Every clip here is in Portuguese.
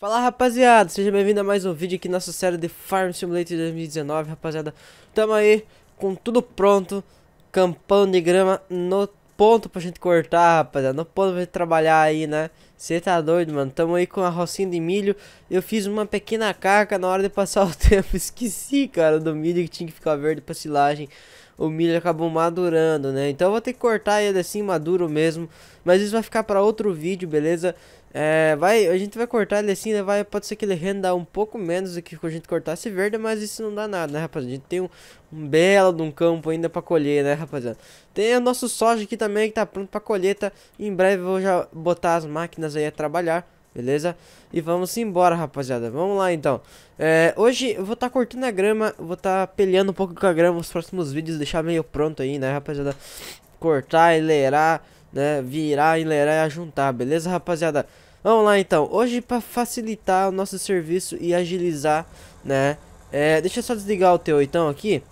Fala rapaziada, seja bem-vindo a mais um vídeo aqui na nossa série de Farm Simulator 2019, rapaziada. Tamo aí com tudo pronto, campão de grama no ponto pra gente cortar, rapaziada, no ponto pra gente trabalhar aí, né? Você tá doido, mano, tamo aí com a rocinha de milho. Eu fiz uma pequena caca na hora de passar o tempo, esqueci, cara, do milho que tinha que ficar verde pra silagem o milho acabou madurando, né? Então eu vou ter que cortar ele assim, maduro mesmo. Mas isso vai ficar para outro vídeo, beleza? É, vai, a gente vai cortar ele assim, né? Vai, pode ser que ele renda um pouco menos do que a gente cortasse verde, mas isso não dá nada, né, rapaziada? A gente tem um, um belo de um campo ainda pra colher, né, rapaziada? Tem o nosso soja aqui também, que tá pronto pra colheita. Em breve eu vou já botar as máquinas aí a trabalhar beleza? E vamos embora, rapaziada. Vamos lá, então. É, hoje eu vou estar tá cortando a grama, vou estar tá peleando um pouco com a grama nos próximos vídeos, deixar meio pronto aí, né, rapaziada? Cortar, enleirar, né, virar, enleirar e juntar, beleza, rapaziada? Vamos lá, então. Hoje, para facilitar o nosso serviço e agilizar, né, é, deixa eu só desligar o teu, então, aqui.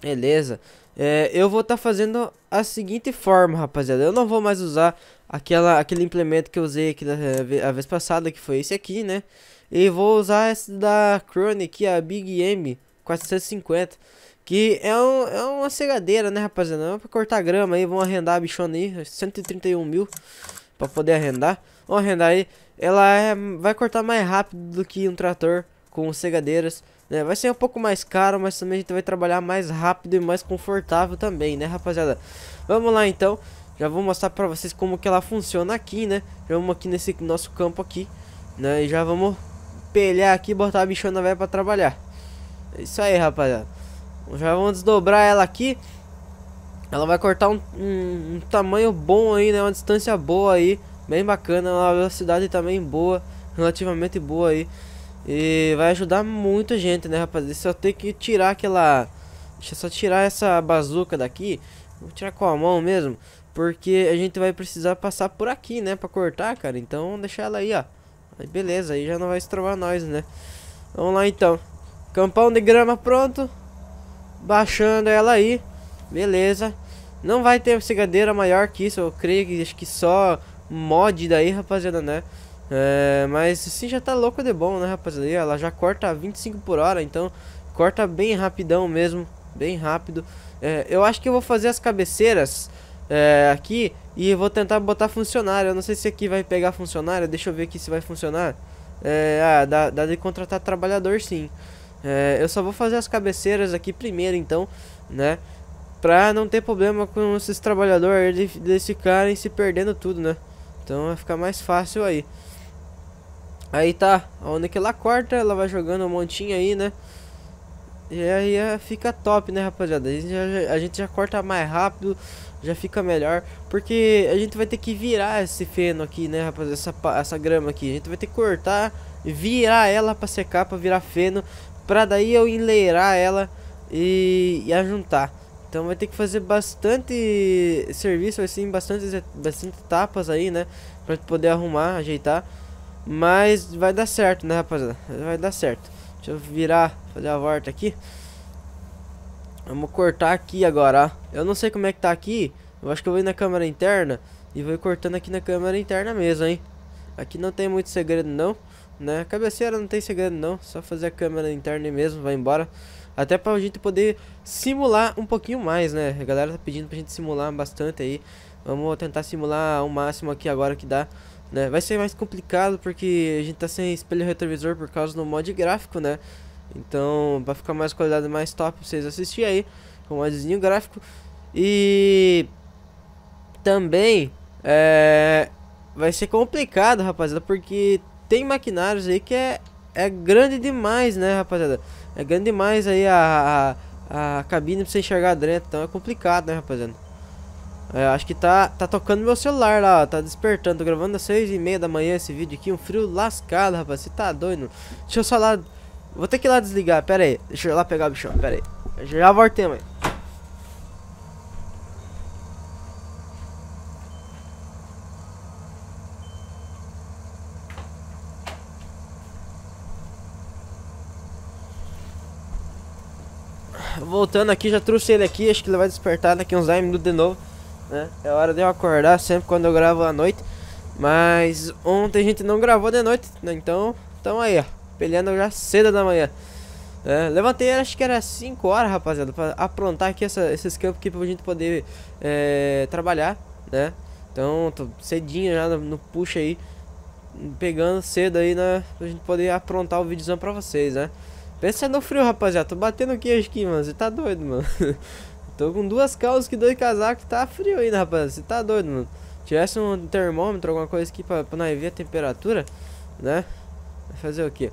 Beleza. É, eu vou estar tá fazendo a seguinte forma, rapaziada. Eu não vou mais usar aquela, aquele implemento que eu usei aqui da, eh, a vez passada, que foi esse aqui, né? E vou usar esse da Krone a Big M 450. Que é, um, é uma cegadeira, né, rapaziada? É pra cortar grama aí, vão arrendar a bichona aí, 131 mil pra poder arrendar. vou arrendar aí. Ela é, vai cortar mais rápido do que um trator com cegadeiras. Né? Vai ser um pouco mais caro, mas também a gente vai trabalhar mais rápido e mais confortável também, né, rapaziada? Vamos lá, então. Já vou mostrar pra vocês como que ela funciona aqui, né? Já vamos aqui nesse nosso campo aqui, né? E já vamos pelhar aqui e botar a bichona velha pra trabalhar. É isso aí, rapaziada. Já vamos desdobrar ela aqui. Ela vai cortar um, um, um tamanho bom aí, né? Uma distância boa aí. Bem bacana, uma velocidade também boa. Relativamente boa aí. E vai ajudar muita gente, né, rapaziada? Só tem que tirar aquela... Deixa eu só tirar essa bazuca daqui. Vou tirar com a mão mesmo. Porque a gente vai precisar passar por aqui, né? Pra cortar, cara. Então, deixar ela aí, ó. Aí, beleza, aí já não vai estrovar nós, né? Vamos lá, então. Campão de grama pronto. Baixando ela aí. Beleza. Não vai ter cegadeira maior que isso. Eu creio que acho que só mod daí, rapaziada, né? É, mas assim já tá louco de bom, né, rapaziada? Ela já corta 25 por hora, então corta bem rapidão mesmo, bem rápido. É, eu acho que eu vou fazer as cabeceiras é, aqui e vou tentar botar funcionário. Eu não sei se aqui vai pegar funcionário. Deixa eu ver aqui se vai funcionar. É, ah, dá, dá de contratar trabalhador sim. É, eu só vou fazer as cabeceiras aqui primeiro então, né? Pra não ter problema com esses trabalhadores eles, eles ficarem se perdendo tudo, né? Então vai ficar mais fácil aí. Aí tá, onde que ela corta, ela vai jogando um montinho aí, né? E aí é, fica top, né, rapaziada? A gente já, a gente já corta mais rápido, já fica melhor. Porque a gente vai ter que virar esse feno aqui, né, rapaz? Essa, essa grama aqui. A gente vai ter que cortar, virar ela pra secar, pra virar feno. Pra daí eu enleirar ela e, e ajuntar. Então vai ter que fazer bastante serviço, assim, bastante, bastante etapas aí, né? Pra poder arrumar, ajeitar. Mas vai dar certo, né, rapaziada? Vai dar certo. Deixa eu virar, fazer a volta aqui. Vamos cortar aqui agora, ó. Eu não sei como é que tá aqui. Eu acho que eu vou ir na câmera interna. E vou cortando aqui na câmera interna mesmo, hein. Aqui não tem muito segredo, não. Né? A cabeceira não tem segredo, não. Só fazer a câmera interna mesmo, vai embora. Até pra gente poder simular um pouquinho mais, né? A galera tá pedindo pra gente simular bastante aí. Vamos tentar simular o máximo aqui agora que dá. Né? Vai ser mais complicado porque a gente tá sem espelho retrovisor por causa do mod gráfico, né? Então, vai ficar mais qualidade mais top pra vocês assistirem aí, com mais desenho gráfico. E também é, vai ser complicado, rapaziada, porque tem maquinários aí que é, é grande demais, né, rapaziada? É grande demais aí a, a, a cabine pra você enxergar dentro, então é complicado, né, rapaziada? É, acho que tá, tá tocando meu celular lá, ó, tá despertando, tô gravando às seis e meia da manhã esse vídeo aqui, um frio lascado, rapaziada, você tá doido? Deixa eu só Vou ter que ir lá desligar, pera aí. Deixa eu ir lá pegar o bichão, pera aí. Eu já voltei, mãe. Voltando aqui, já trouxe ele aqui, acho que ele vai despertar daqui uns 10 minutos de novo, né? É hora de eu acordar sempre quando eu gravo à noite. Mas ontem a gente não gravou de noite, né? Então, tamo aí, ó. Peleando já cedo da manhã. É, levantei, acho que era 5 horas, rapaziada, pra aprontar aqui essa, esses campos aqui pra gente poder é, trabalhar, né? Então, tô cedinho já no, no puxa aí, pegando cedo aí, né? Pra gente poder aprontar o videozão pra vocês, né? Pensa no frio, rapaziada, tô batendo aqui queijo aqui, mano, você tá doido, mano. tô com duas calças que dois casacos, tá frio ainda, rapaziada, você tá doido, mano. Tivesse um termômetro, alguma coisa aqui pra, pra ver a temperatura, né? Vai fazer o quê?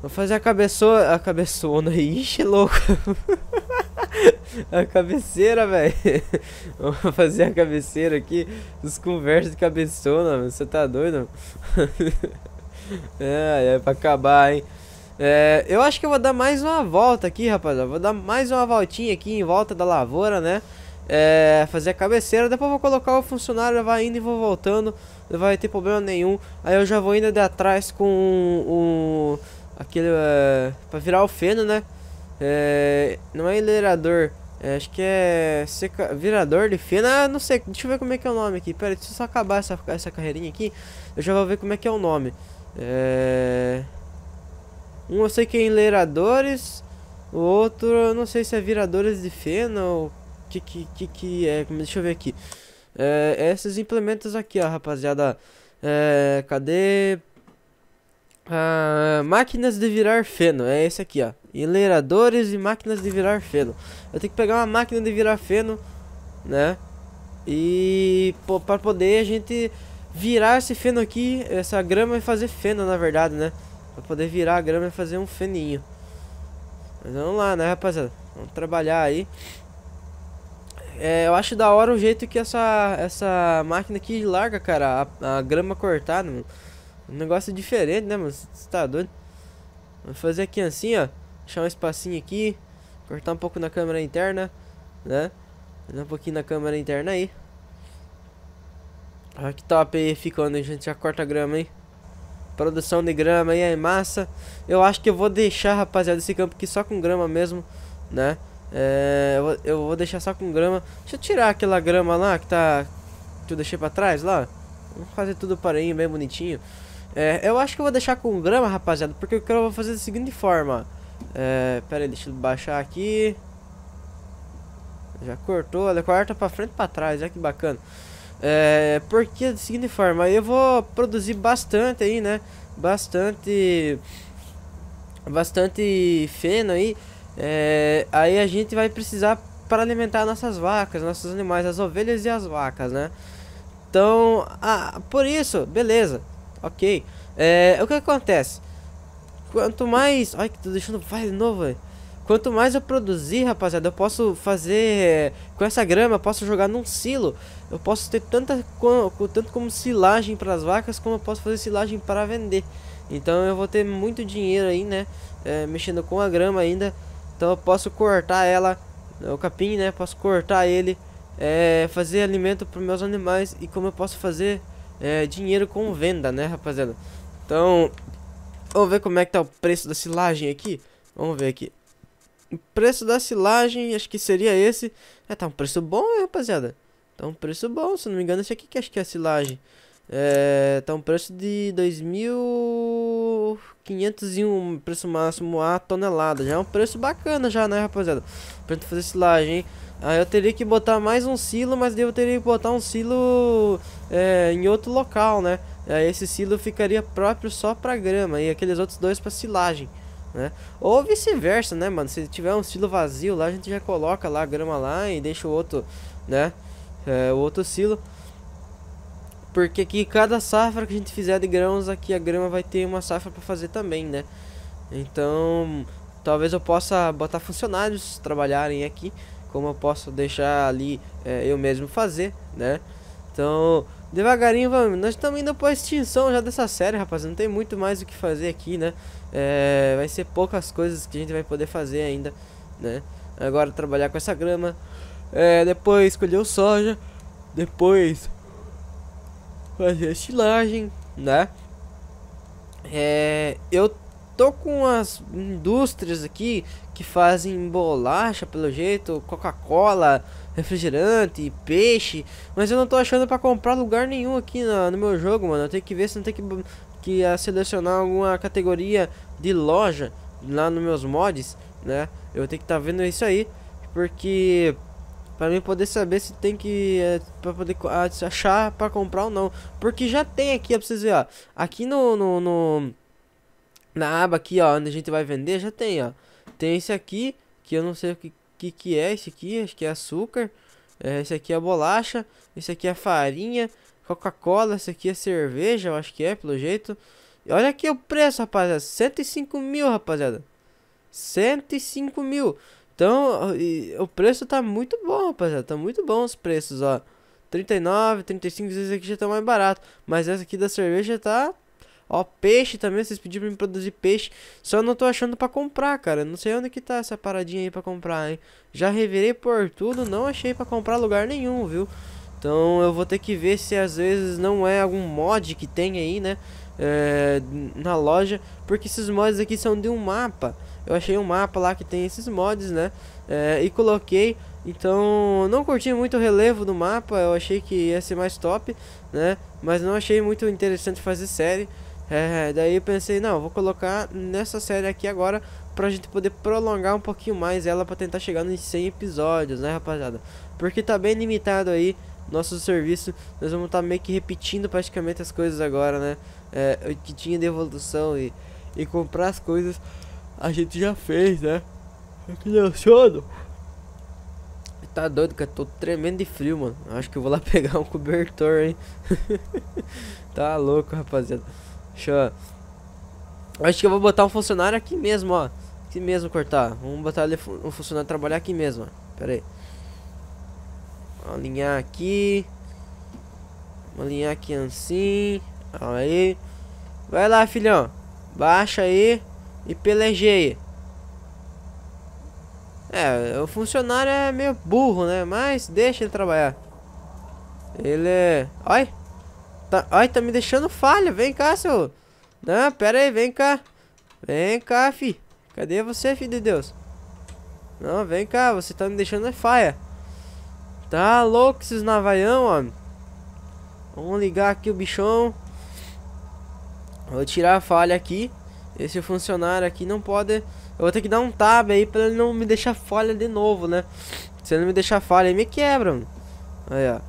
Vou fazer a cabeçona. A cabeçona. Ixi, louco. a cabeceira, velho. Vou fazer a cabeceira aqui. Os conversos de cabeçona. Você tá doido? é, é pra acabar, hein? É, eu acho que eu vou dar mais uma volta aqui, rapaziada. Vou dar mais uma voltinha aqui em volta da lavoura, né? É, fazer a cabeceira. Depois vou colocar o funcionário, vai indo e vou voltando não vai ter problema nenhum. Aí eu já vou ainda de atrás com o. Um, um, aquele. Uh, pra virar o feno, né? É, não é enleirador. É, acho que é. Seca, virador de feno. Ah, não sei. Deixa eu ver como é que é o nome aqui. Pera, deixa eu só acabar essa, essa carreirinha aqui. Eu já vou ver como é que é o nome. É. Um eu sei que é enleiradores. O outro eu não sei se é viradores de feno ou. Que que, que que é. Deixa eu ver aqui. É, essas implementos aqui, ó, rapaziada. É, cadê? Ah, máquinas de virar feno, é esse aqui, ó. Enleiradores e máquinas de virar feno. Eu tenho que pegar uma máquina de virar feno, né? E para poder a gente virar esse feno aqui, essa grama e fazer feno, na verdade, né? Pra poder virar a grama e fazer um feninho. Mas vamos lá, né, rapaziada? Vamos trabalhar aí é, eu acho da hora o jeito que essa, essa máquina aqui larga, cara, a, a grama cortada, mano. Um negócio diferente, né, mano? Você tá doido? Vou fazer aqui assim, ó. Deixar um espacinho aqui. Cortar um pouco na câmera interna, né? Fazer um pouquinho na câmera interna aí. Olha que top aí ficando, a gente já corta a grama, aí Produção de grama aí é massa. Eu acho que eu vou deixar, rapaziada, esse campo aqui só com grama mesmo, né? É, eu, vou, deixar só com grama. Deixa eu tirar aquela grama lá que tá. Que eu deixei pra trás lá. Vamos fazer tudo pareinho, bem bonitinho. É, eu acho que eu vou deixar com grama, rapaziada, porque o que eu vou fazer da seguinte forma. É, pera aí, deixa eu baixar aqui. Já cortou, ela corta pra frente e pra trás, olha que bacana. É, porque da seguinte forma, eu vou produzir bastante aí, né? Bastante. Bastante feno aí. É, aí a gente vai precisar para alimentar nossas vacas, nossos animais, as ovelhas e as vacas, né? Então, ah, por isso, beleza, ok. É, o que acontece? Quanto mais. Ai, que tô deixando. Vai de novo, Quanto mais eu produzir, rapaziada, eu posso fazer. É, com essa grama, eu posso jogar num silo. Eu posso ter tanta, tanto como silagem para as vacas, como eu posso fazer silagem para vender. Então eu vou ter muito dinheiro aí, né? É, mexendo com a grama ainda. Então eu posso cortar ela, o capim, né? Posso cortar ele, é, fazer alimento para meus animais e como eu posso fazer é, dinheiro com venda, né, rapaziada? Então, vamos ver como é que tá o preço da silagem aqui. Vamos ver aqui. O preço da silagem, acho que seria esse. É, tá um preço bom, hein, rapaziada? Tá um preço bom, se não me engano, esse aqui que acho que é a silagem. É, tá um preço de 2.501, preço máximo a tonelada. Já é um preço bacana já, né, rapaziada? Pra gente fazer silagem, hein? Aí eu teria que botar mais um silo, mas daí eu teria que botar um silo é, em outro local, né? Aí esse silo ficaria próprio só pra grama e aqueles outros dois pra silagem, né? Ou vice-versa, né, mano? Se tiver um silo vazio lá, a gente já coloca lá a grama lá e deixa o outro, né? É, o outro silo. Porque aqui cada safra que a gente fizer de grãos aqui a grama vai ter uma safra para fazer também, né? Então, talvez eu possa botar funcionários trabalharem aqui, como eu posso deixar ali é, eu mesmo fazer, né? Então, devagarinho vamos. Nós estamos indo para extinção já dessa série, rapaz. Não tem muito mais o que fazer aqui, né? É, vai ser poucas coisas que a gente vai poder fazer ainda, né? Agora trabalhar com essa grama, é, depois colher o soja, depois fazer a estilagem, né? É, eu tô com as indústrias aqui que fazem bolacha, pelo jeito, Coca-Cola, refrigerante, peixe, mas eu não tô achando para comprar lugar nenhum aqui no, no, meu jogo, mano. Eu tenho que ver se não tem que, que a ah, selecionar alguma categoria de loja lá nos meus mods, né? Eu tenho que estar tá vendo isso aí, porque para mim poder saber se tem que é, para poder achar para comprar ou não, porque já tem aqui para vocês ver, ó. Aqui no, no, no, na aba aqui, ó, onde a gente vai vender, já tem, ó. Tem esse aqui, que eu não sei o que que, que é esse aqui, acho que é açúcar. É, esse aqui é bolacha, esse aqui é farinha, Coca-Cola, esse aqui é cerveja, eu acho que é, pelo jeito. E olha aqui o preço, rapaziada, 105 mil, rapaziada. 105 mil. Então, o preço tá muito bom, rapaziada. Tá muito bom os preços, ó. 39, 35, vezes aqui já tá mais barato. Mas essa aqui da cerveja tá. Ó, peixe também. Vocês pediram pra me produzir peixe. Só não tô achando pra comprar, cara. Não sei onde que tá essa paradinha aí pra comprar, hein. Já revirei por tudo. Não achei pra comprar lugar nenhum, viu? Então eu vou ter que ver se às vezes não é algum mod que tem aí, né? É, na loja. Porque esses mods aqui são de um mapa eu achei um mapa lá que tem esses mods, né? É, e coloquei. Então, não curti muito o relevo do mapa, eu achei que ia ser mais top, né? Mas não achei muito interessante fazer série. É, daí eu pensei, não, vou colocar nessa série aqui agora pra gente poder prolongar um pouquinho mais ela pra tentar chegar nos 100 episódios, né, rapaziada? Porque tá bem limitado aí nosso serviço, nós vamos estar tá meio que repetindo praticamente as coisas agora, né? É, que tinha de evolução e, e comprar as coisas a gente já fez, né? que deu sono. Tá doido, cara. Tô tremendo de frio, mano. Acho que eu vou lá pegar um cobertor, hein? tá louco, rapaziada. Deixa eu... Acho que eu vou botar um funcionário aqui mesmo, ó. Aqui mesmo, cortar. Vamos botar ele, um funcionário trabalhar aqui mesmo, ó. Pera aí. Alinhar aqui. Alinhar aqui assim. Aí. Vai lá, filhão. Baixa aí e pelejeia. É, o funcionário é meio burro, né? Mas deixa ele trabalhar. Ele é... oi, Tá... Ai, tá me deixando falha. Vem cá, seu... Não, pera aí, vem cá. Vem cá, fi. Cadê você, filho de Deus? Não, vem cá, você tá me deixando é falha. Tá louco esses navaião, homem. Vamos ligar aqui o bichão. Vou tirar a falha aqui. Esse funcionário aqui não pode... Eu vou ter que dar um tab aí pra ele não me deixar falha de novo, né? Se ele não me deixar falha, ele me quebra, mano. Aí, ó.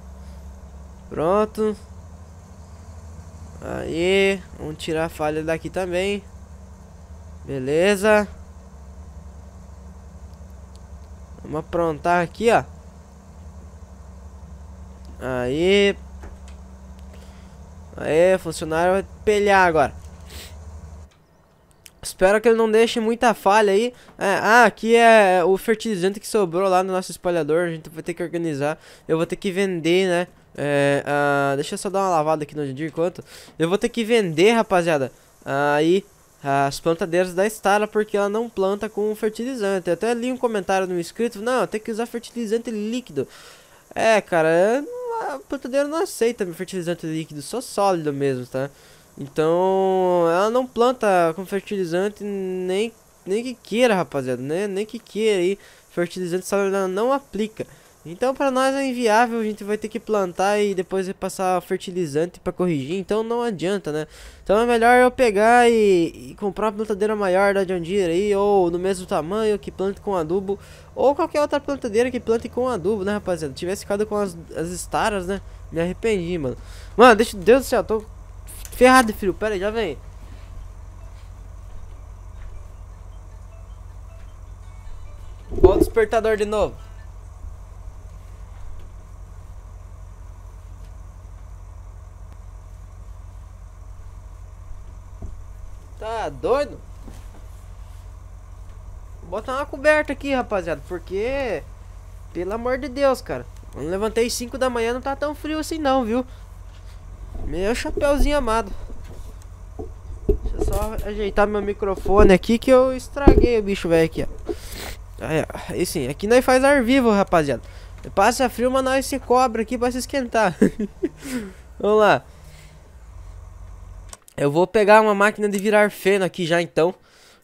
Pronto. Aí. Vamos tirar a falha daqui também. Beleza. Vamos aprontar aqui, ó. Aí. Aí, funcionário vai pelhar agora. Espero que ele não deixe muita falha aí. É, ah, aqui é o fertilizante que sobrou lá no nosso espalhador. A gente vai ter que organizar. Eu vou ter que vender, né? É, ah, deixa eu só dar uma lavada aqui no dia enquanto. Eu vou ter que vender, rapaziada. Aí, as plantadeiras da Stara porque ela não planta com fertilizante. Eu até li um comentário no inscrito. Não, tem que usar fertilizante líquido. É, cara, a plantadeira não aceita fertilizante líquido, só sólido mesmo, tá? Então, ela não planta com fertilizante nem, nem que queira, rapaziada, né? Nem que queira aí, fertilizante só ela não aplica. Então, para nós é inviável, a gente vai ter que plantar e depois passar fertilizante para corrigir, então não adianta, né? Então é melhor eu pegar e, e comprar uma plantadeira maior da John Deere aí, ou no mesmo tamanho, que plante com adubo, ou qualquer outra plantadeira que plante com adubo, né, rapaziada? Tivesse ficado com as, as estaras, né? Me arrependi, mano. Mano, deixa, Deus do céu, tô ferrado, filho. Pera aí, já vem. Olha o despertador de novo. Tá doido? Vou botar uma coberta aqui, rapaziada, porque... Pelo amor de Deus, cara. Eu levantei 5 da manhã, não tá tão frio assim não, viu? Meu chapéuzinho amado. Deixa eu só ajeitar meu microfone aqui que eu estraguei o bicho velho aqui, ó. Aí, ó. Aí sim, aqui nós faz ar vivo, rapaziada. Passa frio, mas nós se cobra aqui pra se esquentar. Vamos lá. Eu vou pegar uma máquina de virar feno aqui já então.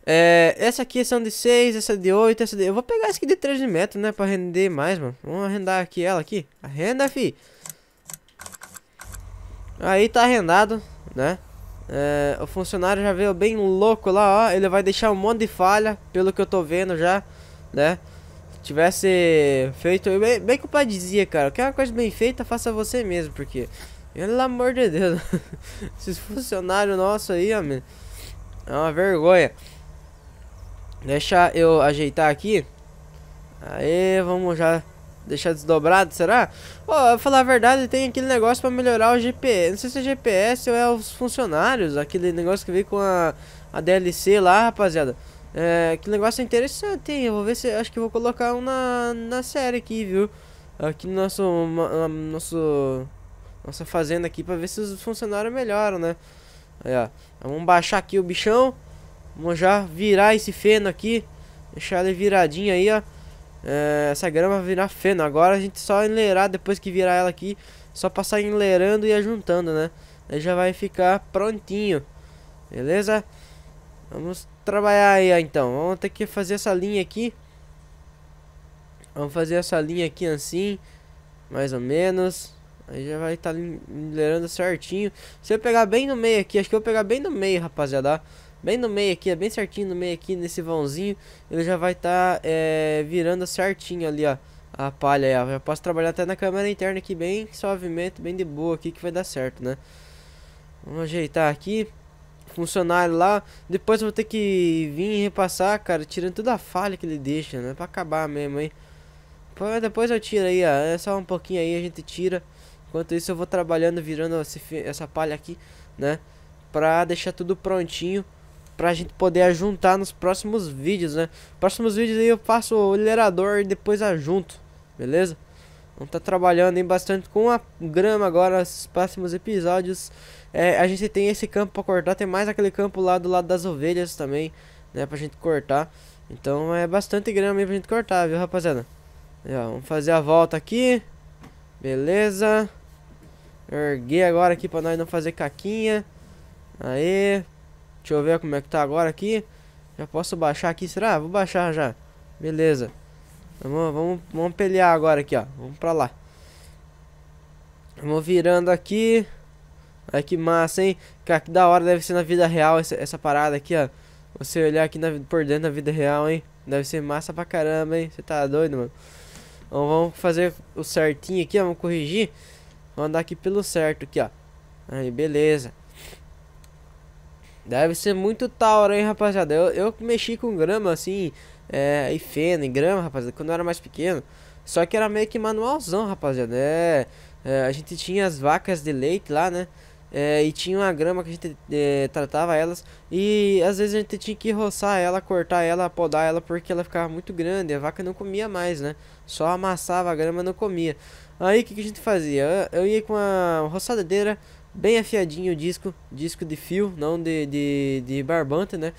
É, essa aqui são é de 6, essa é de 8, essa é de... Eu vou pegar essa aqui de 13 metros, né? Pra render mais, mano. Vamos arrendar aqui ela aqui. Arrenda, fi. Aí tá arrendado, né? É, o funcionário já veio bem louco lá, ó. Ele vai deixar um monte de falha, pelo que eu tô vendo já, né? Tivesse feito. Bem, bem que o pai dizia, cara. Quer uma coisa bem feita, faça você mesmo, porque. Pelo amor de Deus. Esses funcionários nossos aí, ó, É uma vergonha. Deixa eu ajeitar aqui. Aí, vamos já Deixar desdobrado, será? Pô, oh, falar a verdade, tem aquele negócio pra melhorar o GPS. Não sei se é GPS ou é os funcionários. Aquele negócio que veio com a, a DLC lá, rapaziada. É, que negócio é interessante, hein? Eu vou ver se. Acho que vou colocar um na, na série aqui, viu? Aqui no nosso. Uma, nosso nossa fazenda aqui pra ver se os funcionários melhoram, né? Aí, ó. Vamos baixar aqui o bichão. Vamos já virar esse feno aqui. Deixar ele viradinho aí, ó. É, essa grama vai virar feno. Agora a gente só enleirar depois que virar ela aqui. Só passar enleirando e ajuntando, né? Aí já vai ficar prontinho. Beleza? Vamos trabalhar aí então. Vamos ter que fazer essa linha aqui. Vamos fazer essa linha aqui assim. Mais ou menos. Aí já vai estar tá enleirando certinho. Se eu pegar bem no meio aqui, acho que eu vou pegar bem no meio, rapaziada bem no meio aqui, é bem certinho no meio aqui, nesse vãozinho, ele já vai estar tá, é, virando certinho ali, ó, a palha ó. Eu posso trabalhar até na câmera interna aqui, bem suavemente, bem de boa aqui, que vai dar certo, né? Vamos ajeitar aqui, funcionário lá, depois eu vou ter que vir repassar, cara, tirando toda a falha que ele deixa, né, pra acabar mesmo, hein? Depois eu tiro aí, ó, é só um pouquinho aí, a gente tira. Enquanto isso eu vou trabalhando, virando essa palha aqui, né? Pra deixar tudo prontinho pra gente poder ajuntar nos próximos vídeos, né? Próximos vídeos aí eu faço o liderador e depois ajunto, beleza? Vamos tá trabalhando aí bastante com a grama agora, os próximos episódios. É, a gente tem esse campo pra cortar, tem mais aquele campo lá do lado das ovelhas também, né? Pra gente cortar. Então é bastante grama aí pra gente cortar, viu, rapaziada? ó, vamos fazer a volta aqui. Beleza. Erguei agora aqui pra nós não fazer caquinha. Aí, Deixa eu ver como é que tá agora aqui. Já posso baixar aqui, será? Vou baixar já. Beleza. Vamos, vamos, vamos pelear agora aqui, ó. Vamos pra lá. Vamos virando aqui. Olha que massa, hein? Cara, que da hora deve ser na vida real essa, essa parada aqui, ó. Você olhar aqui na, por dentro da vida real, hein? Deve ser massa pra caramba, hein? Você tá doido, mano? Então, vamos fazer o certinho aqui, ó. Vamos corrigir. Vamos andar aqui pelo certo aqui, ó. Aí, beleza. Deve ser muito tauro, hein, rapaziada. Eu, eu mexi com grama, assim, é, e feno, e grama, rapaziada, quando eu era mais pequeno. Só que era meio que manualzão, rapaziada. É, é a gente tinha as vacas de leite lá, né? É, e tinha uma grama que a gente é, tratava elas. E às vezes a gente tinha que roçar ela, cortar ela, podar ela, porque ela ficava muito grande. A vaca não comia mais, né? Só amassava a grama não comia. Aí o que, que, a gente fazia? Eu, eu ia com a roçadeira bem afiadinho o disco, disco de fio, não de, de, de barbante, né?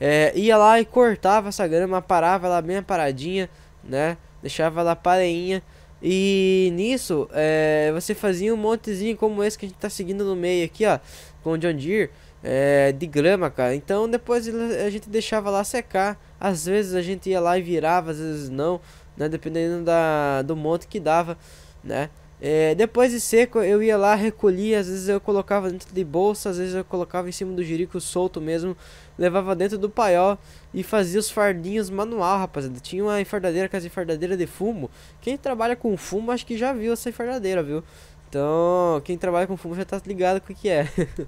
É, ia lá e cortava essa grama, parava lá bem paradinha, né? Deixava ela pareinha. E nisso, é, você fazia um montezinho como esse que a gente tá seguindo no meio aqui, ó, com o John Deere, é, de grama, cara. Então depois a gente deixava lá secar. Às vezes a gente ia lá e virava, às vezes não, né? Dependendo da, do monte que dava, né? É, depois de seco eu ia lá, recolhia, às vezes eu colocava dentro de bolsa, às vezes eu colocava em cima do jirico solto mesmo, levava dentro do paiol e fazia os fardinhos manual, rapaziada. Tinha uma enfardadeira, que era é enfardadeira de fumo. Quem trabalha com fumo acho que já viu essa enfardadeira, viu? Então, quem trabalha com fumo já tá ligado com o que é.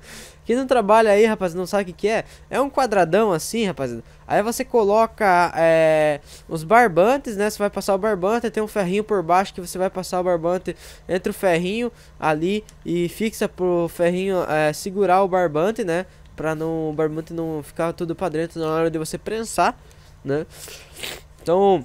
quem não trabalha aí, rapaz, não sabe o que é, é um quadradão assim, rapaz. Aí você coloca é, os barbantes, né? Você vai passar o barbante, tem um ferrinho por baixo que você vai passar o barbante entre o ferrinho ali e fixa pro ferrinho é, segurar o barbante, né? Pra não, o barbante não ficar tudo pra dentro na hora de você prensar, né? Então,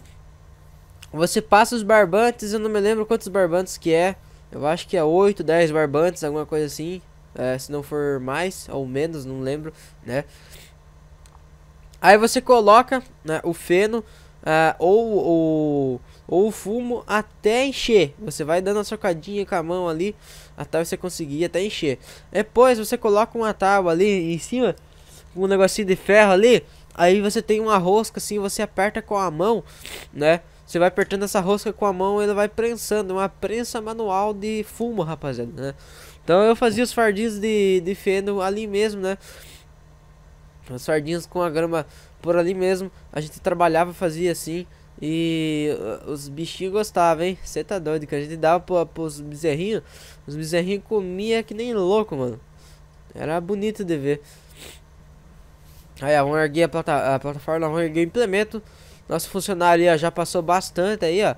você passa os barbantes, eu não me lembro quantos barbantes que é. Eu acho que é 8, 10 barbantes, alguma coisa assim. É, se não for mais ou menos, não lembro, né? Aí você coloca né, o feno é, ou, ou, ou o fumo até encher. Você vai dando a socadinha com a mão ali até você conseguir até encher. Depois você coloca uma tábua ali em cima, um negocinho de ferro ali Aí você tem uma rosca assim, você aperta com a mão, né? Você vai apertando essa rosca com a mão, ela vai prensando, uma prensa manual de fumo, rapaziada, né? Então eu fazia os fardinhos de, de feno ali mesmo, né? Os fardinhos com a grama por ali mesmo, a gente trabalhava, fazia assim, e uh, os bichinhos gostavam, hein? Você tá doido, que a gente dava pro, pros bezerrinhos, os bezerrinhos comia que nem louco, mano. Era bonito de ver. Aí ó, vamos erguer a, plata a plataforma, vamos erguer o implemento. Nosso funcionário aí, ó, já passou bastante aí, ó.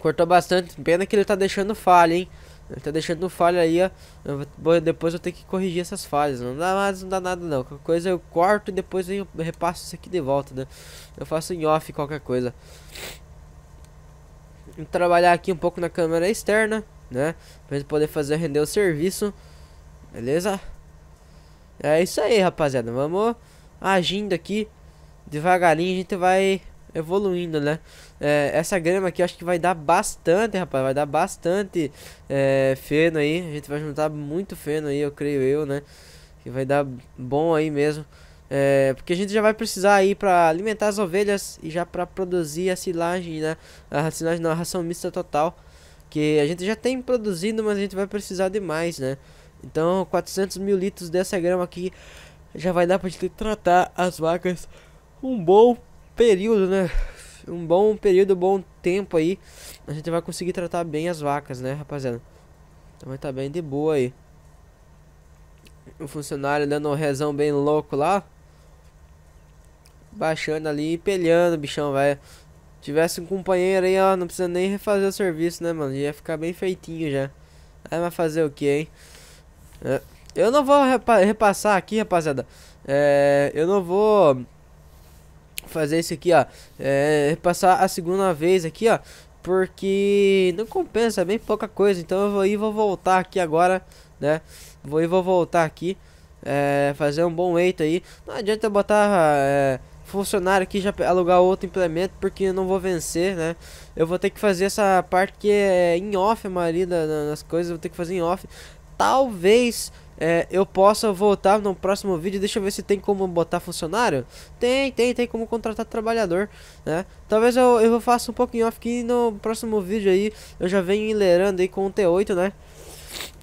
Cortou bastante, pena que ele tá deixando falha, hein. Ele tá deixando falha aí, ó. Eu vou, depois eu tenho que corrigir essas falhas. Não dá mais, não dá nada não. Qualquer coisa eu corto e depois eu repasso isso aqui de volta, né? Eu faço em off qualquer coisa. Vou trabalhar aqui um pouco na câmera externa, né? Pra gente poder fazer render o serviço. Beleza? É isso aí, rapaziada. Vamos agindo aqui. Devagarinho a gente vai evoluindo, né? É, essa grama aqui acho que vai dar bastante, rapaz. Vai dar bastante é, feno aí. A gente vai juntar muito feno aí, eu creio eu, né? Que vai dar bom aí mesmo. É, porque a gente já vai precisar aí para alimentar as ovelhas e já para produzir a silagem, né? A silagem não, a ração mista total. Que a gente já tem produzido, mas a gente vai precisar de mais, né? Então, 400 mil litros dessa grama aqui já vai dar para tratar as vacas um bom período, né? Um bom período, um bom tempo aí. A gente vai conseguir tratar bem as vacas, né, rapaziada? Então vai estar tá bem de boa aí. O funcionário dando um rezão bem louco lá. Baixando ali, empelhando bichão, vai. Tivesse um companheiro aí, ó, não precisa nem refazer o serviço, né, mano? Ia ficar bem feitinho já. Aí vai fazer o que, hein? É, eu não vou repassar aqui, rapaziada. É, eu não vou fazer isso aqui, ó. É, repassar a segunda vez aqui, ó. Porque não compensa, é bem pouca coisa. Então eu vou ir vou voltar aqui agora, né? Vou ir vou voltar aqui. É, fazer um bom eito aí. Não adianta botar é, funcionário aqui já alugar outro implemento porque eu não vou vencer, né? Eu vou ter que fazer essa parte que é em off a maioria das coisas, vou ter que fazer em off. Talvez é, eu possa voltar no próximo vídeo. Deixa eu ver se tem como botar funcionário. Tem, tem, tem como contratar trabalhador, né? Talvez eu, eu faça um pouquinho off no próximo vídeo aí eu já venho enlerando aí com o T8, né?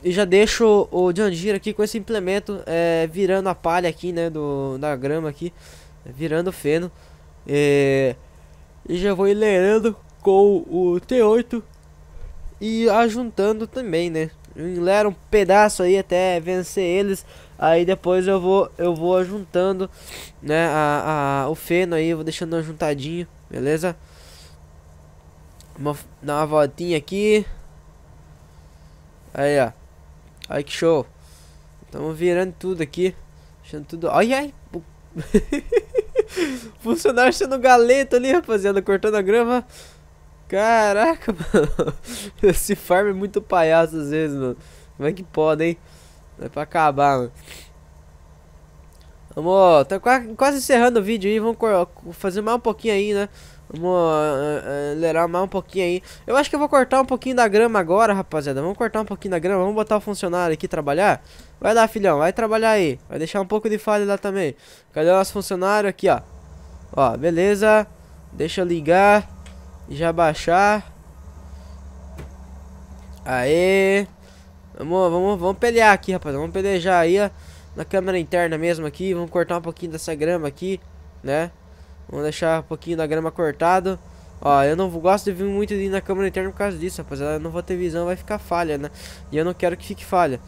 E já deixo o Jandir aqui com esse implemento é, virando a palha aqui, né? Do, da grama aqui, virando feno. É, e já vou enlerando com o T8 e ajuntando também, né? Lera um pedaço aí até vencer eles. Aí depois eu vou eu vou juntando, né, a, a, o feno aí, vou deixando juntadinho, beleza? Uma, dar uma voltinha aqui. Aí, ó. Aí que show. Estamos virando tudo aqui. Deixando tudo. Ai, ai. Funcionário sendo galeto ali, rapaziada. Cortando a grama. Caraca, mano. Esse farm é muito palhaço às vezes, mano. Como é que pode, hein? Não é pra acabar, mano. Vamos, tá quase encerrando o vídeo aí. Vamos fazer mais um pouquinho aí, né? Vamos acelerar é, é, mais um pouquinho aí. Eu acho que eu vou cortar um pouquinho da grama agora, rapaziada. Vamos cortar um pouquinho da grama. Vamos botar o funcionário aqui trabalhar. Vai lá, filhão. Vai trabalhar aí. Vai deixar um pouco de falha lá também. Cadê o nosso funcionário? Aqui, ó. Ó, beleza. Deixa eu ligar. Já baixar. Aê. Vamos, vamos, vamos pelear aqui, rapaz. Vamos pelejar aí, ó. Na câmera interna mesmo aqui. Vamos cortar um pouquinho dessa grama aqui, né? Vamos deixar um pouquinho da grama cortado. Ó, eu não gosto de vir muito ali na câmera interna por causa disso, rapaz. Eu não vou ter visão, vai ficar falha, né? E eu não quero que fique falha,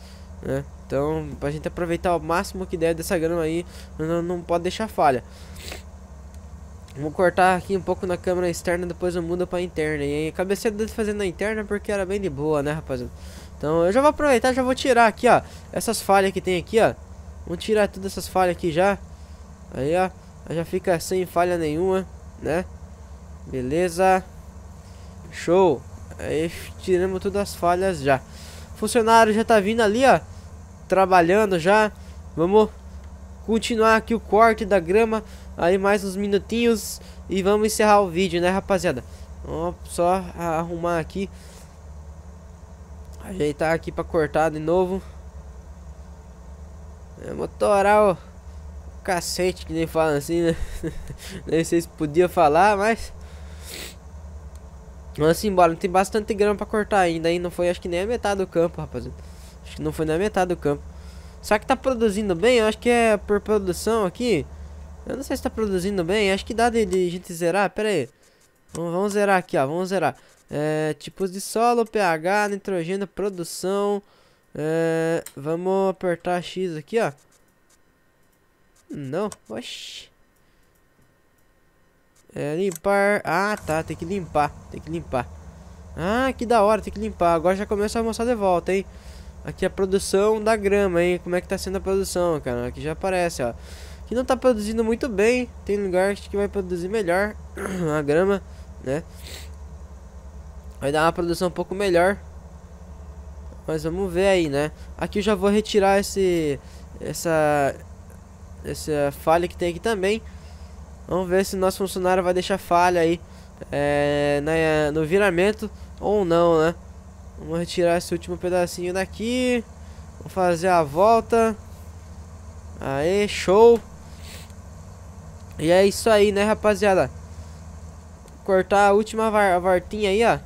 né? Então, pra gente aproveitar o máximo que der dessa grama aí, não, não pode deixar falha. Vou cortar aqui um pouco na câmera externa, depois eu mudo pra interna. E cabecei cabeceira dedo fazendo na interna porque era bem de boa, né, rapaziada? Então eu já vou aproveitar, já vou tirar aqui, ó. Essas falhas que tem aqui, ó. Vamos tirar todas essas falhas aqui já. Aí, ó. Já fica sem falha nenhuma, né? Beleza. Show. Aí tiramos todas as falhas já. Funcionário já tá vindo ali, ó. Trabalhando já. Vamos continuar aqui o corte da grama aí mais uns minutinhos e vamos encerrar o vídeo, né, rapaziada? Vamos só arrumar aqui. Ajeitar aqui pra cortar de novo. É motoral. Cacete, que nem fala assim, né? nem sei se podia falar, mas... Vamos embora, assim, tem bastante grama pra cortar ainda, hein? Não foi, acho que nem a metade do campo, rapaziada. Acho que não foi nem a metade do campo. Será que tá produzindo bem? Eu acho que é por produção aqui. Eu não sei se tá produzindo bem. Acho que dá de, de gente zerar. Pera aí. Vamos, vamos zerar aqui, ó. Vamos zerar. É, tipos de solo, pH, nitrogênio, produção. É, vamos apertar X aqui, ó. Não. Oxi. É, limpar. Ah, tá. Tem que limpar. Tem que limpar. Ah, que da hora. Tem que limpar. Agora já começa a mostrar de volta, hein. Aqui a produção da grama, hein. Como é que tá sendo a produção, cara. Aqui já aparece, ó que não está produzindo muito bem. Tem lugar que vai produzir melhor a grama, né? Vai dar uma produção um pouco melhor. Mas vamos ver aí, né? Aqui eu já vou retirar esse essa essa falha que tem aqui também. Vamos ver se o nosso funcionário vai deixar falha aí é, na, no viramento ou não, né? Vamos retirar esse último pedacinho daqui. Vou fazer a volta. Aê, show! E é isso aí, né, rapaziada? Cortar a última vartinha aí, ó.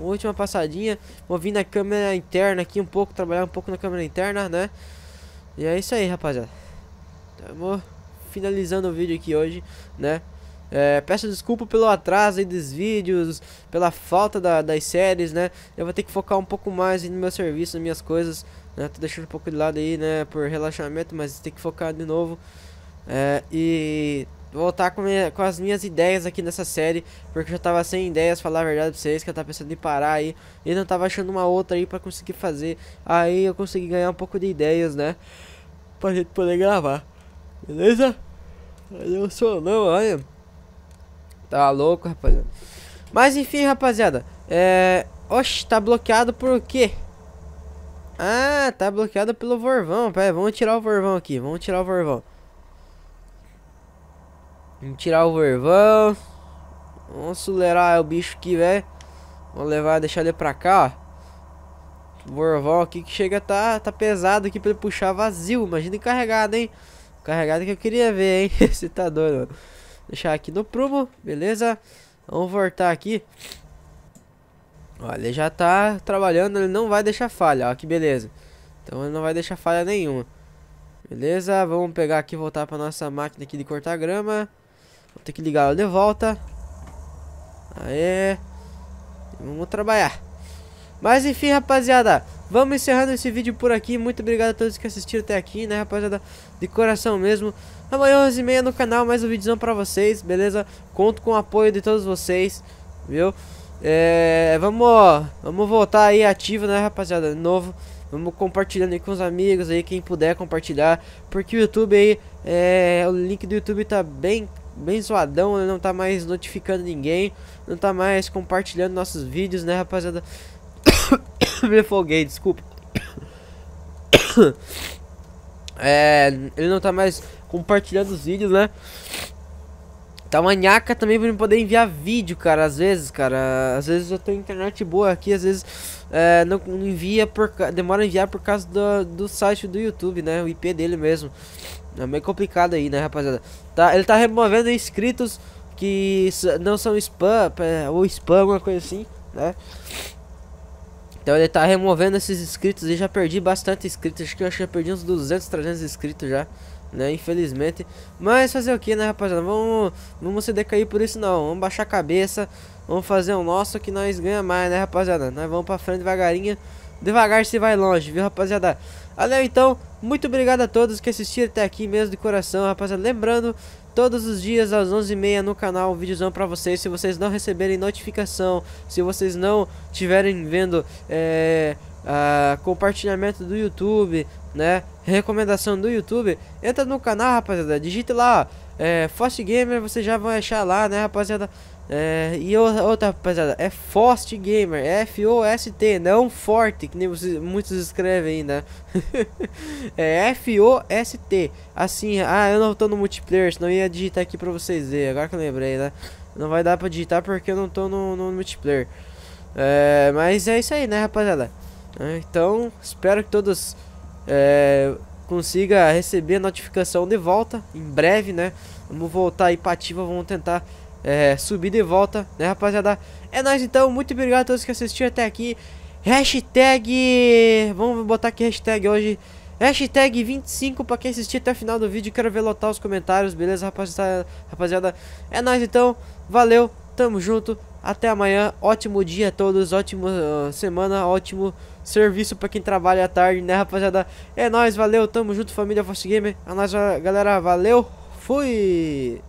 última passadinha. Vou vir na câmera interna aqui um pouco, trabalhar um pouco na câmera interna, né? E é isso aí, rapaziada. Tamo finalizando o vídeo aqui hoje, né? É, peço desculpa pelo atraso aí dos vídeos, pela falta da, das séries, né? Eu vou ter que focar um pouco mais no meu serviço, nas minhas coisas, né? Tô deixando um pouco de lado aí, né? Por relaxamento, mas tem que focar de novo. É, e voltar com, minha, com as minhas ideias aqui nessa série, porque eu já tava sem ideias, falar a verdade pra vocês, que eu tava pensando em parar aí, e não tava achando uma outra aí pra conseguir fazer, aí eu consegui ganhar um pouco de ideias, né, pra gente poder gravar, beleza? Não sou não, olha, tá louco, rapaziada. Mas enfim, rapaziada, é... Oxe, tá bloqueado por quê? Ah, tá bloqueado pelo Vorvão, pera, vamos tirar o Vorvão aqui, vamos tirar o Vorvão. Vamos tirar o vervão. Vamos acelerar o bicho aqui, velho. Vamos levar, deixar ele pra cá, ó. O vervão aqui que chega tá, tá pesado aqui pra ele puxar vazio. Imagina carregado, hein. Carregado que eu queria ver, hein. Você tá doido, mano. Deixar aqui no prumo, beleza. Vamos voltar aqui. Olha, ele já tá trabalhando, ele não vai deixar falha, ó, que beleza. Então ele não vai deixar falha nenhuma. Beleza, vamos pegar aqui e voltar pra nossa máquina aqui de cortar grama. Vou ter que ligar ela de volta. Aê. Vamos trabalhar. Mas enfim, rapaziada. Vamos encerrando esse vídeo por aqui. Muito obrigado a todos que assistiram até aqui, né, rapaziada? De coração mesmo. Amanhã, 11h30 no canal, mais um videozão pra vocês, beleza? Conto com o apoio de todos vocês, viu? É, vamos, vamos voltar aí ativo, né, rapaziada? De novo. Vamos compartilhando aí com os amigos aí, quem puder compartilhar. Porque o YouTube aí, é, o link do YouTube tá bem bem zoadão, né? Não tá mais notificando ninguém, não tá mais compartilhando nossos vídeos, né, rapaziada? Me folguei, desculpa. é, ele não tá mais compartilhando os vídeos, né? Tá manhaca também pra não poder enviar vídeo, cara. Às vezes, cara. Às vezes eu tenho internet boa aqui, às vezes é, não, envia por. Demora a enviar por causa do, do site do YouTube, né? O IP dele mesmo. É meio complicado aí, né, rapaziada? Tá, ele tá removendo inscritos que não são spam, é, ou spam, uma coisa assim, né? Então ele tá removendo esses inscritos e já perdi bastante inscritos. Acho que eu já perdi uns 200, 300 inscritos já, né? Infelizmente. Mas fazer o que, né, rapaziada? Vamos, vamos se decair por isso não. Vamos baixar a cabeça. Vamos fazer o nosso que nós ganha mais, né, rapaziada? Nós vamos pra frente devagarinho. Devagar se vai longe, viu, rapaziada? Valeu então, muito obrigado a todos que assistiram até aqui mesmo de coração, rapaziada. Lembrando, todos os dias às 11h30 no canal um videozão pra vocês. Se vocês não receberem notificação, se vocês não estiverem vendo é, a, compartilhamento do YouTube, né? Recomendação do YouTube, entra no canal, rapaziada. Digite lá, é, Fast Gamer, vocês já vão achar lá, né, rapaziada? É, e outra rapaziada, é Fost Gamer, F-O-S-T, não Forte, que nem vocês, muitos escrevem ainda. Né? é F-O-S-T, assim, ah, eu não tô no multiplayer, senão ia digitar aqui pra vocês verem, agora que eu lembrei, né? Não vai dar pra digitar porque eu não tô no, no multiplayer. É, mas é isso aí, né, rapaziada? É, então, espero que todos é, consigam receber a notificação de volta, em breve, né? Vamos voltar aí pra ativa, vamos tentar é, subida e volta, né, rapaziada? É nóis então, muito obrigado a todos que assistiram até aqui. Hashtag. Vamos botar aqui hashtag hoje. Hashtag 25 pra quem assistir até o final do vídeo. Quero ver lotar os comentários, beleza, rapaziada? rapaziada? É nóis então, valeu, tamo junto. Até amanhã, ótimo dia a todos, ótima uh, semana, ótimo serviço pra quem trabalha à tarde, né, rapaziada? É nóis, valeu, tamo junto, família fast Gamer. É nóis, galera, valeu, fui!